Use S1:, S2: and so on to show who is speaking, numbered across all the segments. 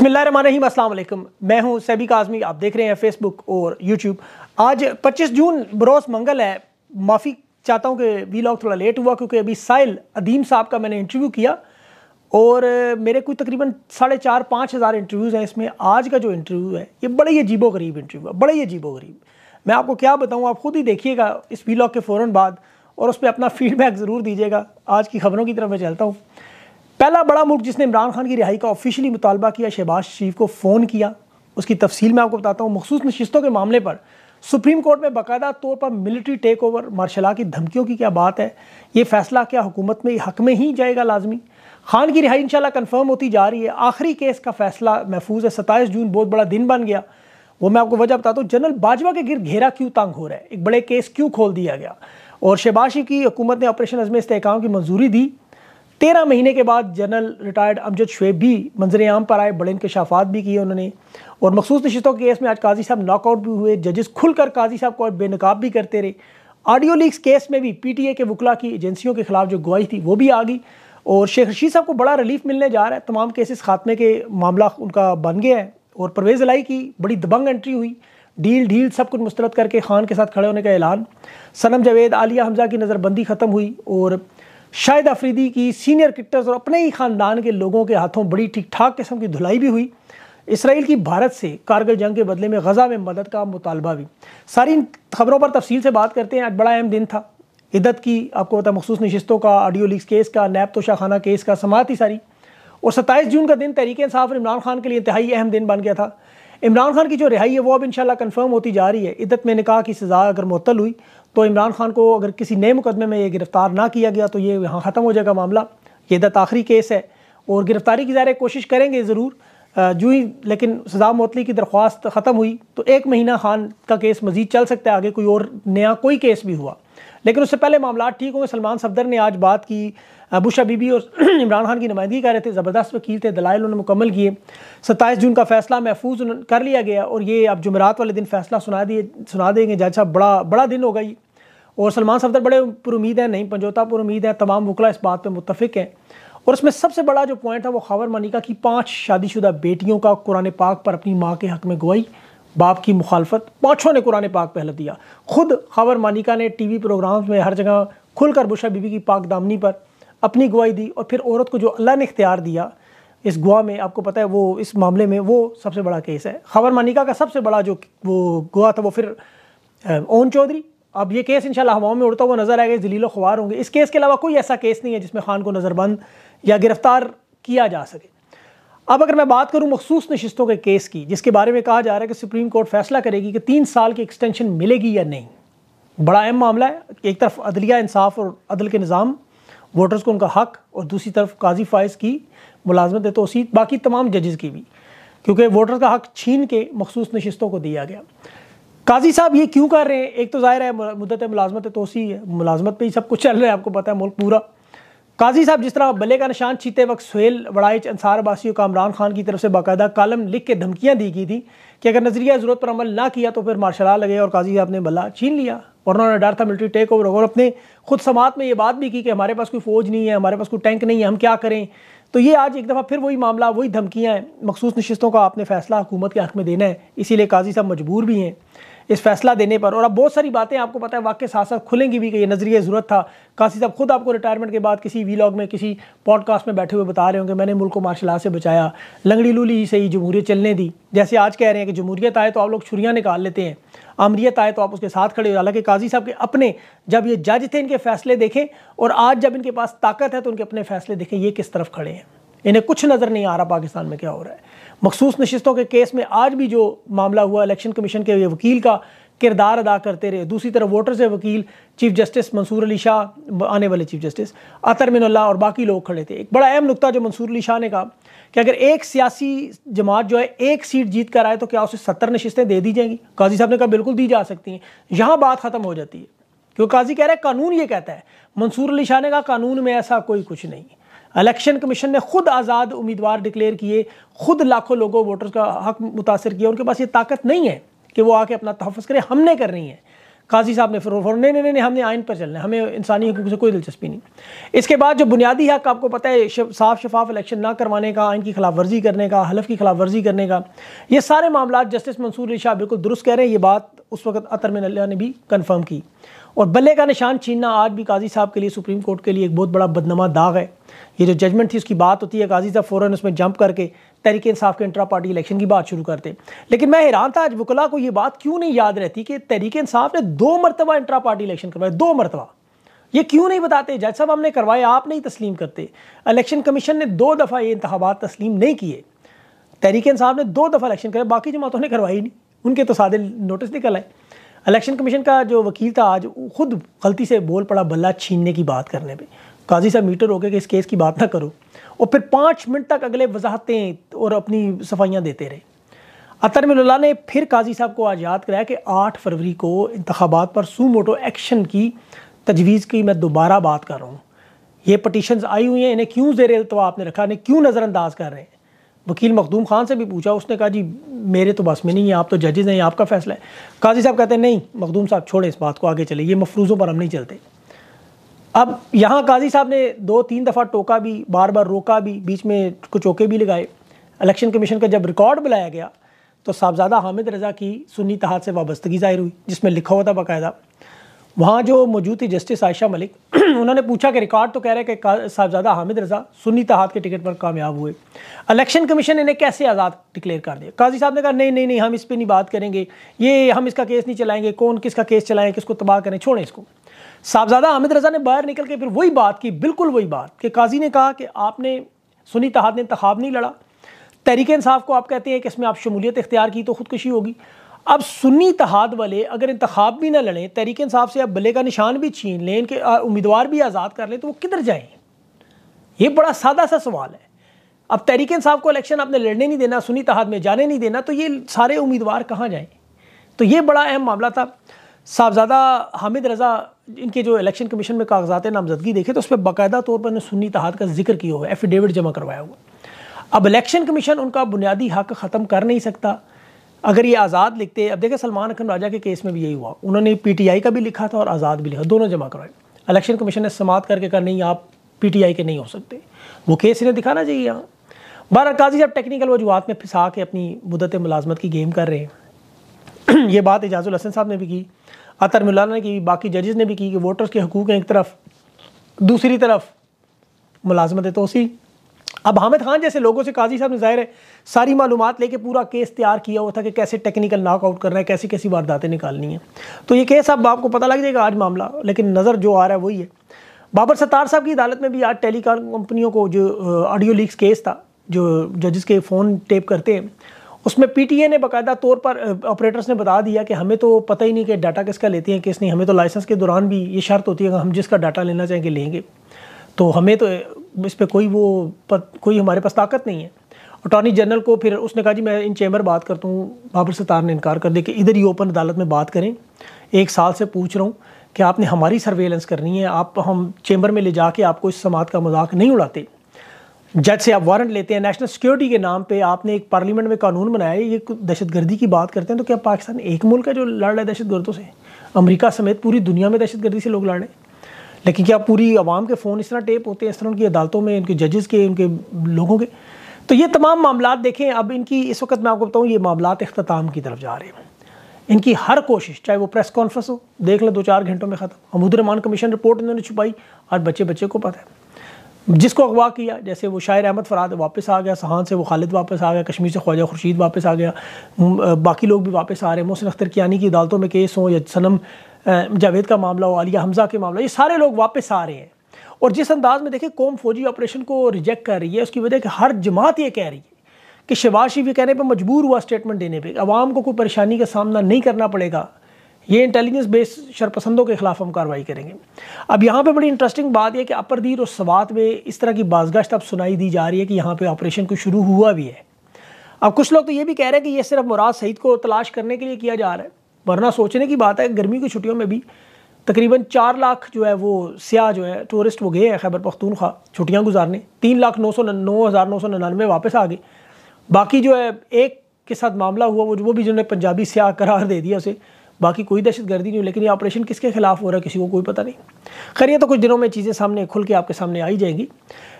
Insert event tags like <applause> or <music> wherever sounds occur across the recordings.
S1: بسم اللہ الرحمن الرحیم السلام علیکم میں ہوں سیبی کازمی آپ دیکھ رہے ہیں فیس بک اور یوٹیوب آج پچیس جون بروس منگل ہے معافی چاہتا ہوں کہ وی لاگ تھوڑا لیٹ ہوا کیونکہ ابھی سائل عدیم صاحب کا میں نے انٹرویو کیا اور میرے کوئی تقریباً ساڑھے چار پانچ ہزار انٹرویوز ہیں اس میں آج کا جو انٹرویو ہے یہ ہی عجیب و غریب انٹرویو ہے بڑے ہی عجیب و غریب میں آپ کو کیا بتاؤں آپ خود ہی دیکھیے گا اس وی لاگ کے فوراً بعد اور اس پہ اپنا فیڈ بیک ضرور دیجیے گا آج کی خبروں کی طرف میں چلتا ہوں پہلا بڑا ملک جس نے عمران خان کی رہائی کا آفیشلی مطالبہ کیا شہباز شریف کو فون کیا اس کی تفصیل میں آپ کو بتاتا ہوں مخصوص نشستوں کے معاملے پر سپریم کورٹ میں باقاعدہ طور پر ملٹری ٹیک اوور مارشلا کی دھمکیوں کی کیا بات ہے یہ فیصلہ کیا حکومت میں حق میں ہی جائے گا لازمی خان کی رہائی انشاءاللہ کنفرم ہوتی جا رہی ہے آخری کیس کا فیصلہ محفوظ ہے ستائیس جون بہت بڑا دن بن گیا وہ میں آپ کو وجہ بتاتا ہوں جنرل باجوہ کے گر گھیرا کیوں تنگ ہو رہا ہے ایک بڑے کیس کیوں کھول دیا گیا اور شہباز کی حکومت نے آپریشن عزم استحکام کی منظوری دی تیرہ مہینے کے بعد جنرل ریٹائرڈ امجد شعیب بھی منظر عام پر آئے بڑے انکشافات بھی کیے انہوں نے اور مخصوص نشستوں کے کیس میں آج قاضی صاحب ناک آؤٹ بھی ہوئے ججز کھل کر قاضی صاحب کو بے نقاب بھی کرتے رہے آڈیو لیکس کیس میں بھی پی ٹی اے کے وکلا کی ایجنسیوں کے خلاف جو گواہی تھی وہ بھی آ گئی اور شیخ رشید صاحب کو بڑا ریلیف ملنے جا رہا ہے تمام کیسز خاتمے کے معاملہ ان کا بن گیا ہے اور پرویز علائی کی بڑی دبنگ انٹری ہوئی ڈیل ڈھیل سب کچھ مسترد کر کے خان کے ساتھ کھڑے ہونے کا اعلان سنم جاوید عالیہ حمزہ کی نظر بندی ختم ہوئی اور شاہد آفریدی کی سینئر کرکٹرز اور اپنے ہی خاندان کے لوگوں کے ہاتھوں بڑی ٹھیک ٹھاک قسم کی دھلائی بھی ہوئی اسرائیل کی بھارت سے کارگل جنگ کے بدلے میں غزہ میں مدد کا مطالبہ بھی ساری ان خبروں پر تفصیل سے بات کرتے ہیں آج بڑا اہم دن تھا عدت کی آپ کو بتا مخصوص نشستوں کا آڈیو لیکس کیس کا نیب تو شاہ خانہ کیس کا سماعت ہی ساری اور ستائیس جون کا دن تحریک انصاف اور عمران خان کے لیے انتہائی اہم دن بن گیا تھا عمران خان کی جو رہائی ہے وہ اب انشاءاللہ کنفرم ہوتی جا رہی ہے عدت میں نکاح کی سزا اگر معطل ہوئی تو عمران خان کو اگر کسی نئے مقدمے میں یہ گرفتار نہ کیا گیا تو یہ یہاں ختم ہو جائے گا معاملہ یہ دت آخری کیس ہے اور گرفتاری کی ظاہر کوشش کریں گے ضرور جو ہی لیکن سزا معطلی کی درخواست ختم ہوئی تو ایک مہینہ خان کا کیس مزید چل سکتا ہے آگے کوئی اور نیا کوئی کیس بھی ہوا لیکن اس سے پہلے معاملات ٹھیک ہوئے سلمان صفدر نے آج بات کی ابو بی بی اور <clears throat> عمران خان کی نمائندگی کر رہے تھے زبردست وکیل تھے دلائل انہوں نے مکمل کیے ستائیس جون کا فیصلہ محفوظ کر لیا گیا اور یہ اب جمعرات والے دن فیصلہ سنا دیے سنا دیں گے صاحب بڑا بڑا دن ہوگا یہ اور سلمان صفدر بڑے پر امید ہیں نہیں پنجوتا پر امید ہیں تمام وکلا اس بات پہ متفق ہیں اور اس میں سب سے بڑا جو پوائنٹ تھا وہ خاور منی کا کہ پانچ شادی شدہ بیٹیوں کا قرآن پاک پر اپنی ماں کے حق میں گواہی باپ کی مخالفت پانچوں نے قرآن پاک پہلت دیا خود خاور مانیکا نے ٹی وی پروگرامز میں ہر جگہ کھل کر بشا بی بی کی پاک دامنی پر اپنی گواہی دی اور پھر عورت کو جو اللہ نے اختیار دیا اس گوا میں آپ کو پتہ ہے وہ اس معاملے میں وہ سب سے بڑا کیس ہے خبر مانیکا کا سب سے بڑا جو وہ گوا تھا وہ پھر اون چودھری اب یہ کیس انشاءاللہ ہواؤں میں اڑتا ہوا نظر آئے گا ذلیل و خوار ہوں گے اس کیس کے علاوہ کوئی ایسا کیس نہیں ہے جس میں خان کو نظر بند یا گرفتار کیا جا سکے اب اگر میں بات کروں مخصوص نشستوں کے کیس کی جس کے بارے میں کہا جا رہا ہے کہ سپریم کورٹ فیصلہ کرے گی کہ تین سال کی ایکسٹینشن ملے گی یا نہیں بڑا اہم معاملہ ہے کہ ایک طرف عدلیہ انصاف اور عدل کے نظام ووٹرز کو ان کا حق اور دوسری طرف قاضی فائز کی ملازمت توسیع باقی تمام ججز کی بھی کیونکہ ووٹر کا حق چھین کے مخصوص نشستوں کو دیا گیا قاضی صاحب یہ کیوں کر رہے ہیں ایک تو ظاہر ہے مدت ملازمت توسیع ملازمت پہ ہی سب کچھ چل رہا ہے آپ کو پتہ ہے ملک پورا قاضی صاحب جس طرح بلے کا نشان چھیتے وقت سہیل وڑائچ انصار باسیوں کا عمران خان کی طرف سے باقاعدہ کالم لکھ کے دھمکیاں دی گئی تھیں کہ اگر نظریہ ضرورت پر عمل نہ کیا تو پھر مارشل آ لگے اور قاضی صاحب نے بلا چھین لیا اور انہوں نے ڈر تھا ملٹری ٹیک اوور اور اپنے خود سماعت میں یہ بات بھی کی کہ ہمارے پاس کوئی فوج نہیں ہے ہمارے پاس کوئی ٹینک نہیں ہے ہم کیا کریں تو یہ آج ایک دفعہ پھر وہی معاملہ وہی دھمکیاں ہیں مخصوص نشستوں کا آپ نے فیصلہ حکومت کے حق میں دینا ہے اسی لیے قاضی صاحب مجبور بھی ہیں اس فیصلہ دینے پر اور اب بہت ساری باتیں آپ کو پتہ ہے واقعی ساتھ ساتھ کھلیں گی بھی کہ یہ نظریہ ضرورت تھا قاسی صاحب خود آپ کو ریٹائرمنٹ کے بعد کسی وی لاگ میں کسی پوڈ کاسٹ میں بیٹھے ہوئے بتا رہے ہوں کہ میں نے ملک کو مارشل سے بچایا لنگڑی لولی ہی سے جمہوریت چلنے دی جیسے آج کہہ رہے ہیں کہ جمہوریت آئے تو آپ لوگ چھریاں نکال لیتے ہیں امریت آئے تو آپ اس کے ساتھ کھڑے ہوئے حالانکہ قاضی صاحب کے اپنے جب یہ جج تھے ان کے فیصلے دیکھیں اور آج جب ان کے پاس طاقت ہے تو ان کے اپنے فیصلے دیکھیں یہ کس طرف کھڑے ہیں انہیں کچھ نظر نہیں آ رہا پاکستان میں کیا ہو رہا ہے مخصوص نشستوں کے کیس میں آج بھی جو معاملہ ہوا الیکشن کمیشن کے وکیل کا کردار ادا کرتے رہے دوسری طرف ووٹر سے وکیل چیف جسٹس منصور علی شاہ آنے والے چیف جسٹس من اللہ اور باقی لوگ کھڑے تھے ایک بڑا اہم نقطہ جو منصور علی شاہ نے کہا کہ اگر ایک سیاسی جماعت جو ہے ایک سیٹ جیت کر آئے تو کیا اسے ستر نشستیں دے دی جائیں گی قاضی صاحب نے کہا بالکل دی جا سکتی ہیں یہاں بات ختم ہو جاتی ہے کیونکہ قاضی کہہ رہا ہے قانون یہ کہتا ہے منصور علی شاہ نے کہا قانون میں ایسا کوئی کچھ نہیں الیکشن کمیشن نے خود آزاد امیدوار ڈکلیئر کیے خود لاکھوں لوگوں ووٹرز کا حق متاثر کیا ان کے پاس یہ طاقت نہیں ہے کہ وہ آ کے اپنا تحفظ کرے ہم نے کر رہی ہیں قاضی صاحب نے فروغ نہیں نہیں نہیں ہم نے آئین پر چلنا ہے ہمیں انسانی حقوق سے کوئی دلچسپی نہیں اس کے بعد جو بنیادی حق آپ کو پتہ ہے صاف شفاف الیکشن نہ کروانے کا آئین کی خلاف ورزی کرنے کا حلف کی خلاف ورزی کرنے کا یہ سارے معاملات جسٹس منصور علی شاہ بالکل درست کہہ رہے ہیں یہ بات اس وقت عطر من اللہ نے بھی کنفرم کی اور بلے کا نشان چھیننا آج بھی قاضی صاحب کے لیے سپریم کورٹ کے لیے ایک بہت بڑا بدنما داغ ہے یہ جو ججمنٹ تھی اس کی بات ہوتی ہے قاضی صاحب فوراً اس میں جمپ کر کے تحریک انصاف کے انٹرا پارٹی الیکشن کی بات شروع کرتے لیکن میں حیران تھا آج وکلا کو یہ بات کیوں نہیں یاد رہتی کہ تحریک انصاف نے دو مرتبہ انٹرا پارٹی الیکشن کروائے دو مرتبہ یہ کیوں نہیں بتاتے جج صاحب ہم نے کروائے آپ نہیں تسلیم کرتے الیکشن کمیشن نے دو دفعہ یہ انتخابات تسلیم نہیں کیے تحریک انصاف نے دو دفعہ الیکشن کرے باقی جماعتوں نے کروائی نہیں ان کے تو سادے نوٹس نکل آئے الیکشن کمیشن کا جو وکیل تھا آج خود غلطی سے بول پڑا بلہ چھیننے کی بات کرنے پہ قاضی صاحب میٹر ہو گئے کہ اس کیس کی بات نہ کرو اور پھر پانچ منٹ تک اگلے وضاحتیں اور اپنی صفائیاں دیتے رہے اطرم اللہ نے پھر قاضی صاحب کو آج یاد کرایا کہ آٹھ فروری کو انتخابات پر سو موٹو ایکشن کی تجویز کی میں دوبارہ بات کر رہا ہوں یہ پٹیشنز آئی ہوئی ہیں انہیں کیوں زیر التوا آپ نے رکھا انہیں کیوں نظر انداز کر رہے ہیں وکیل مخدوم خان سے بھی پوچھا اس نے کہا جی میرے تو بس میں نہیں ہے آپ تو ججز ہیں آپ کا فیصلہ ہے قاضی صاحب کہتے ہیں نہیں مخدوم صاحب چھوڑیں اس بات کو آگے چلے یہ مفروضوں پر ہم نہیں چلتے اب یہاں قاضی صاحب نے دو تین دفعہ ٹوکا بھی بار بار روکا بھی بیچ میں کچھ بھی لگائے الیکشن کمیشن کا جب ریکارڈ بلایا گیا تو صاحبزادہ حامد رضا کی سنی تحاد سے وابستگی ظاہر ہوئی جس میں لکھا ہوا تھا باقاعدہ وہاں جو موجود تھی جسٹس عائشہ ملک <clears throat> انہوں نے پوچھا کہ ریکارڈ تو کہہ رہے کہ صاحبزادہ حامد رضا سنی تحاد کے ٹکٹ پر کامیاب ہوئے الیکشن کمیشن انہیں کیسے آزاد ڈکلیئر کر دیا قاضی صاحب نے کہا نہیں نہیں نہیں ہم اس پہ نہیں بات کریں گے یہ ہم اس کا کیس نہیں چلائیں گے کون کس کا کیس چلائیں کس کو تباہ کریں چھوڑیں اس کو صاحبزادہ حامد رضا نے باہر نکل کے پھر وہی بات کی بالکل وہی بات کہ قاضی نے کہا کہ آپ نے سنی تحاد نے انتخاب نہیں لڑا تحریک انصاف کو آپ کہتے ہیں کہ اس میں آپ شمولیت اختیار کی تو خودکشی ہوگی اب سنی اتحاد والے اگر انتخاب بھی نہ لڑیں تحریک انصاف سے اب بلے کا نشان بھی چھین لیں ان کے امیدوار بھی آزاد کر لیں تو وہ کدھر جائیں یہ بڑا سادہ سا سوال ہے اب تحریک انصاف کو الیکشن آپ نے لڑنے نہیں دینا سنی اتحاد میں جانے نہیں دینا تو یہ سارے امیدوار کہاں جائیں تو یہ بڑا اہم معاملہ تھا صاحبزادہ حامد رضا ان کے جو الیکشن کمیشن میں کاغذات نامزدگی دیکھے تو اس پہ باقاعدہ طور پر سنی اتحاد کا ذکر کیا ہوا ایفیڈیوٹ جمع کروایا ہوا اب الیکشن کمیشن ان کا بنیادی حق ختم کر نہیں سکتا اگر یہ آزاد لکھتے اب دیکھیں سلمان اکرم راجہ کے کیس میں بھی یہی ہوا انہوں نے پی ٹی آئی کا بھی لکھا تھا اور آزاد بھی لکھا دونوں جمع کروائے الیکشن کمیشن نے سماعت کر کے کہا نہیں آپ پی ٹی آئی کے نہیں ہو سکتے وہ کیس انہیں دکھانا چاہیے بہر قاضی صاحب ٹیکنیکل وجوہات میں پھنسا کے اپنی مدت ملازمت کی گیم کر رہے ہیں یہ بات اعجاز الحسن صاحب نے بھی کی اطرم اللہ نے کی باقی ججز نے بھی کی کہ ووٹرس کے حقوق ہیں ایک طرف دوسری طرف ملازمت توسیع اب حامد خان جیسے لوگوں سے قاضی صاحب نے ظاہر ہے ساری معلومات لے کے پورا کیس تیار کیا ہوا تھا کہ کیسے ٹیکنیکل ناک آؤٹ کر رہا ہے کیسی کیسی وارداتیں نکالنی ہیں تو یہ کیس اب آپ کو پتہ لگ جائے گا آج معاملہ لیکن نظر جو آ رہا ہے وہی ہے بابر ستار صاحب کی عدالت میں بھی آج ٹیلی کام کمپنیوں کو جو آڈیو لیکس کیس تھا جو ججز کے فون ٹیپ کرتے ہیں اس میں پی ٹی اے نے باقاعدہ طور پر آپریٹرس نے بتا دیا کہ ہمیں تو پتہ ہی نہیں کہ ڈاٹا کس کا لیتے ہیں کس نہیں ہمیں تو لائسنس کے دوران بھی یہ شرط ہوتی ہے کہ ہم جس کا ڈاٹا لینا چاہیں گے لیں گے تو ہمیں تو اس پہ کوئی وہ کوئی ہمارے پاس طاقت نہیں ہے اٹارنی جنرل کو پھر اس نے کہا جی میں ان چیمبر بات کرتا ہوں بابر ستار نے انکار کر دیا کہ ادھر ہی اوپن عدالت میں بات کریں ایک سال سے پوچھ رہا ہوں کہ آپ نے ہماری سرویلنس کرنی ہے آپ ہم چیمبر میں لے جا کے آپ کو اس سماعت کا مذاق نہیں اڑاتے جج سے آپ وارنٹ لیتے ہیں نیشنل سیکیورٹی کے نام پہ آپ نے ایک پارلیمنٹ میں قانون بنایا ہے یہ دہشت گردی کی بات کرتے ہیں تو کیا پاکستان ایک ملک ہے جو لڑ رہا ہے دہشت گردوں سے امریکہ سمیت پوری دنیا میں دہشت گردی سے لوگ لڑ رہے ہیں لیکن کیا پوری عوام کے فون اس طرح ٹیپ ہوتے ہیں اس طرح ان کی عدالتوں میں ان کے ججز کے ان کے لوگوں کے تو یہ تمام معاملات دیکھیں اب ان کی اس وقت میں آپ کو بتاؤں یہ معاملات اختتام کی طرف جا رہے ہیں ان کی ہر کوشش چاہے وہ پریس کانفرنس ہو دیکھ لیں دو چار گھنٹوں میں ختم حمود الرحمان کمیشن رپورٹ انہوں نے چھپائی آج بچے بچے کو پتہ ہے جس کو اغوا کیا جیسے وہ شاعر احمد فراد واپس آ گیا سہان سے وہ خالد واپس آ گیا کشمیر سے خواجہ خورشید واپس آ گیا باقی لوگ بھی واپس آ رہے ہیں محسن اختر کیانی کی عدالتوں میں کیس ہوں یا سنم جاوید کا معاملہ ہو علیہ حمزہ کے معاملہ یہ سارے لوگ واپس آ رہے ہیں اور جس انداز میں دیکھیں قوم فوجی آپریشن کو ریجیکٹ کر رہی ہے اس کی وجہ کہ ہر جماعت یہ کہہ رہی ہے کہ شباز شیف یہ کہنے پہ مجبور ہوا اسٹیٹمنٹ دینے پہ عوام کو کوئی پریشانی کا سامنا نہیں کرنا پڑے گا یہ انٹیلیجنس بیس شرپسندوں کے خلاف ہم کاروائی کریں گے اب یہاں پہ بڑی انٹرسٹنگ بات یہ کہ اپردیر اور سوات میں اس طرح کی بازگشت اب سنائی دی جا رہی ہے کہ یہاں پہ آپریشن کو شروع ہوا بھی ہے اب کچھ لوگ تو یہ بھی کہہ رہے ہیں کہ یہ صرف مراد سعید کو تلاش کرنے کے لیے کیا جا رہا ہے ورنہ سوچنے کی بات ہے گرمی کی چھٹیوں میں بھی تقریباً چار لاکھ جو ہے وہ سیاہ جو ہے ٹورسٹ وہ گئے ہیں خیبر پختونخوا چھٹیاں گزارنے تین لاکھ نو سو نو ہزار نو سو ننانوے واپس آ گئے باقی جو ہے ایک کے ساتھ معاملہ ہوا وہ جو بھی جنہوں نے پنجابی سیاہ قرار دے دیا اسے باقی کوئی دہشت گردی نہیں ہوئی لیکن یہ آپریشن کس کے خلاف ہو رہا ہے کسی کو کوئی پتہ نہیں خیر یہ تو کچھ دنوں میں چیزیں سامنے کھل کے آپ کے سامنے آئی جائیں گی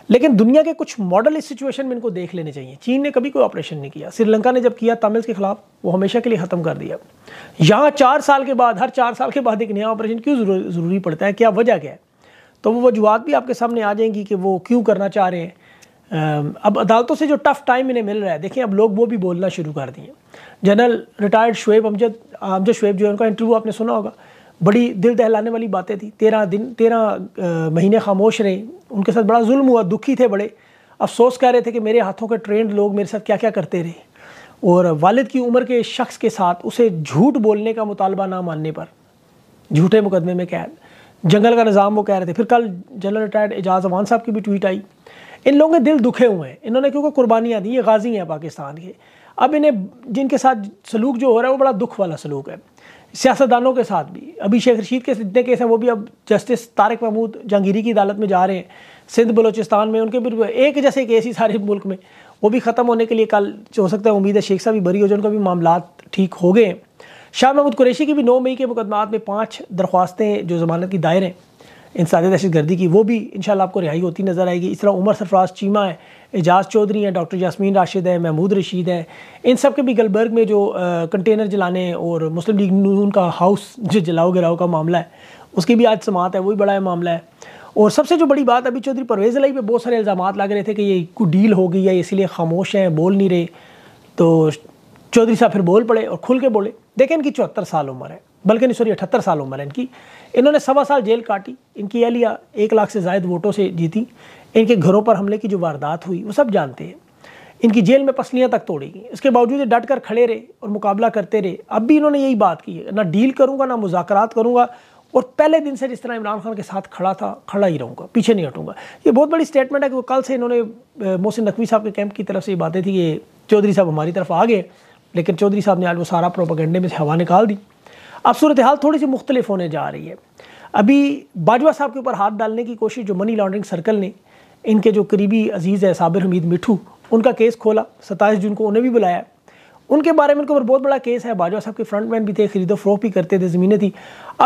S1: لیکن دنیا کے کچھ ماڈل اس سچویشن میں ان کو دیکھ لینے چاہیے چین نے کبھی کوئی آپریشن نہیں کیا سری لنکا نے جب کیا تمل کے خلاف وہ ہمیشہ کے لیے ختم کر دیا یہاں چار سال کے بعد ہر چار سال کے بعد ایک نیا آپریشن کیوں ضروری پڑتا ہے کیا وجہ کیا ہے تو وہ وجوہات بھی آپ کے سامنے آ جائیں گی کہ وہ کیوں کرنا چاہ رہے ہیں اب عدالتوں سے جو ٹف ٹائم انہیں مل رہا ہے دیکھیں اب لوگ وہ بھی بولنا شروع کر دیے جنرل ریٹائرڈ شعیب امجد امجد شعیب جو ہے ان کا انٹرویو آپ نے سنا ہوگا بڑی دل دہلانے والی باتیں تھیں تیرہ دن تیرہ مہینے خاموش رہے ان کے ساتھ بڑا ظلم ہوا دکھی تھے بڑے افسوس کہہ رہے تھے کہ میرے ہاتھوں کے ٹرینڈ لوگ میرے ساتھ کیا کیا کرتے رہے اور والد کی عمر کے شخص کے ساتھ اسے جھوٹ بولنے کا مطالبہ نہ ماننے پر جھوٹے مقدمے میں قید جنگل کا نظام وہ کہہ رہے تھے پھر کل جنرل ریٹائرڈ اجاز امان صاحب کی بھی ٹویٹ آئی ان لوگوں کے دل دکھے ہوئے ہیں انہوں نے کیونکہ قربانیاں دی یہ غازی ہیں پاکستان کے اب انہیں جن کے ساتھ سلوک جو ہو رہا ہے وہ بڑا دکھ والا سلوک ہے سیاست دانوں کے ساتھ بھی ابھی شیخ رشید کے اتنے کیس ہیں وہ بھی اب جسٹس طارق محمود جہانگیری کی عدالت میں جا رہے ہیں سندھ بلوچستان میں ان کے بھی ایک جیسے کیس ہی سارے ملک میں وہ بھی ختم ہونے کے لیے کل جو ہو سکتا ہے امید ہے شیخ صاحب بھی بری ہو ان کا بھی معاملات ٹھیک ہو گئے ہیں شاہ محمود قریشی کی بھی نو مئی کے مقدمات میں پانچ درخواستیں جو زمانت کی دائر ہیں انسانی دہشت گردی کی وہ بھی انشاءاللہ آپ کو رہائی ہوتی نظر آئے گی اس طرح عمر سرفراز چیمہ ہے اعجاز چودھری ہیں ڈاکٹر جاسمین راشد ہے محمود رشید ہے ان سب کے بھی گلبرگ میں جو کنٹینر جلانے اور مسلم لیگ نون کا ہاؤس جو جلاؤ گراؤ کا معاملہ ہے اس کی بھی آج سماعت ہے وہی بڑا معاملہ ہے اور سب سے جو بڑی بات ابھی چودھری پرویز لائی پہ بہت سارے الزامات لگ رہے تھے کہ یہ کوئی ڈیل ہو گئی ہے اسی لیے خاموش ہیں بول نہیں رہے تو چودھری صاحب پھر بول پڑے اور کھل کے بولے دیکھیں ان کی چوہتر سال عمر ہے بلکہ نیسوری سوری سال عمر ہے ان کی انہوں نے سوا سال جیل کاٹی ان کی اہلیہ ایک لاکھ سے زائد ووٹوں سے جیتی ان کے گھروں پر حملے کی جو واردات ہوئی وہ سب جانتے ہیں ان کی جیل میں پسلیاں تک توڑی گئیں اس کے باوجود ڈٹ کر کھڑے رہے اور مقابلہ کرتے رہے اب بھی انہوں نے یہی بات کی ہے نہ ڈیل کروں گا نہ مذاکرات کروں گا اور پہلے دن سے جس طرح عمران خان کے ساتھ کھڑا تھا کھڑا ہی رہوں گا پیچھے نہیں ہٹوں گا یہ بہت بڑی سٹیٹمنٹ ہے کہ وہ کل سے انہوں نے محسن نقوی صاحب کے کیمپ کی طرف سے یہ باتیں تھی کہ چودھری صاحب ہماری طرف آ گئے لیکن چودھری صاحب نے آج وہ سارا پروپاگنڈے میں سے ہوا نکال دی اب صورتحال تھوڑی سی مختلف ہونے جا رہی ہے ابھی باجوہ صاحب کے اوپر ہاتھ ڈالنے کی کوشش جو منی لانڈرنگ سرکل نے ان کے جو قریبی عزیز ہے صابر حمید مٹھو ان کا کیس کھولا ستائیس جون کو انہیں بھی بلایا ان کے بارے میں ان کے اوپر بہت بڑا کیس ہے باجوہ صاحب کے فرنٹ مین بھی تھے خرید و فروخت بھی کرتے تھے زمینیں تھی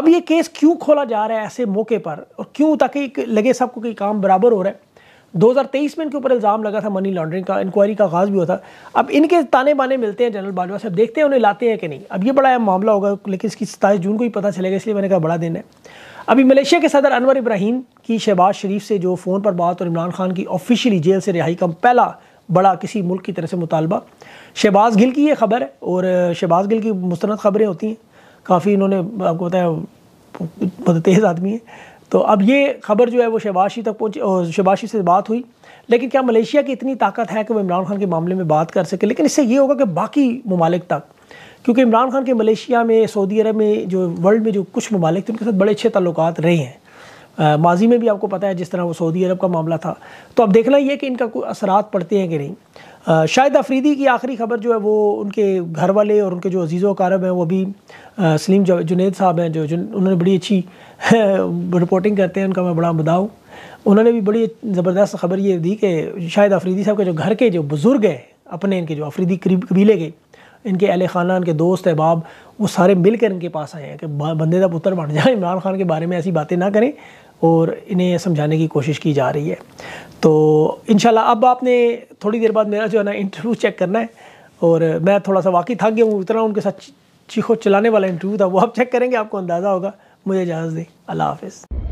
S1: اب یہ کیس کیوں کھولا جا رہا ہے ایسے موقع پر اور کیوں تاکہ لگے سب کو کہ کام برابر ہو رہا ہے دو ہزار تیئیس میں ان کے اوپر الزام لگا تھا منی لانڈرنگ کا انکوائری کا آغاز بھی ہوتا اب ان کے تانے بانے ملتے ہیں جنرل باجوہ صاحب دیکھتے ہیں انہیں لاتے ہیں کہ نہیں اب یہ بڑا اہم معاملہ ہوگا لیکن اس کی ستائیس جون کو ہی پتہ چلے گا اس لیے میں نے کہا بڑا دن ہے ابھی ملیشیا کے صدر انور ابراہیم کی شہباز شریف سے جو فون پر بات اور عمران خان کی آفیشلی جیل سے رہائی کا پہلا بڑا کسی ملک کی طرف سے مطالبہ شہباز گل کی یہ خبر ہے اور شہباز گل کی مستند خبریں ہوتی ہیں کافی انہوں نے آپ کو بتایا مطلب تیز آدمی ہیں تو اب یہ خبر جو ہے وہ شہباشی تک پہنچی شباشی سے بات ہوئی لیکن کیا ملیشیا کی اتنی طاقت ہے کہ وہ عمران خان کے معاملے میں بات کر سکے لیکن اس سے یہ ہوگا کہ باقی ممالک تک کیونکہ عمران خان کے ملیشیا میں سعودی عرب میں جو ورلڈ میں جو کچھ ممالک تھے ان کے ساتھ بڑے اچھے تعلقات رہے ہیں ماضی میں بھی آپ کو پتہ ہے جس طرح وہ سعودی عرب کا معاملہ تھا تو اب دیکھنا یہ کہ ان کا کوئی اثرات پڑتے ہیں کہ نہیں شاید آفریدی کی آخری خبر جو ہے وہ ان کے گھر والے اور ان کے جو عزیز و قارب ہیں وہ بھی سلیم جنید صاحب ہیں جو جن انہوں نے بڑی اچھی <laughs> رپورٹنگ کرتے ہیں ان کا میں بڑا مدعا ہوں انہوں نے بھی بڑی زبردست خبر یہ دی کہ شاید آفریدی صاحب کے جو گھر کے جو بزرگ ہیں اپنے ان کے جو آفریدی قبیلے کے ان کے اہل خانہ ان کے دوست احباب وہ سارے مل کر ان کے پاس آئے ہیں کہ بندے کا پتر بن جائیں عمران خان کے بارے میں ایسی باتیں نہ کریں اور انہیں سمجھانے کی کوشش کی جا رہی ہے تو انشاءاللہ اب آپ نے تھوڑی دیر بعد میرا جو ہے نا انٹرویو چیک کرنا ہے اور میں تھوڑا سا واقعی تھا گیا ہوں اتنا ان کے ساتھ چیخو چلانے والا انٹرویو تھا وہ آپ چیک کریں گے آپ کو اندازہ ہوگا مجھے اجازت دیں اللہ حافظ